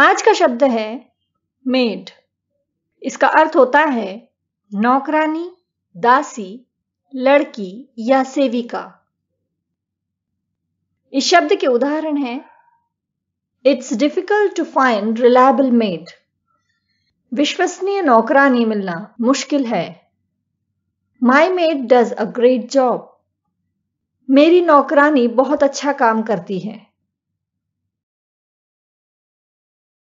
आज का शब्द है मेड इसका अर्थ होता है नौकरानी दासी लड़की या सेविका इस शब्द के उदाहरण है it's difficult to find reliable maid विश्वसनीय नौकरानी मिलना मुश्किल है my maid does a great job मेरी नौकरानी बहुत अच्छा काम करती है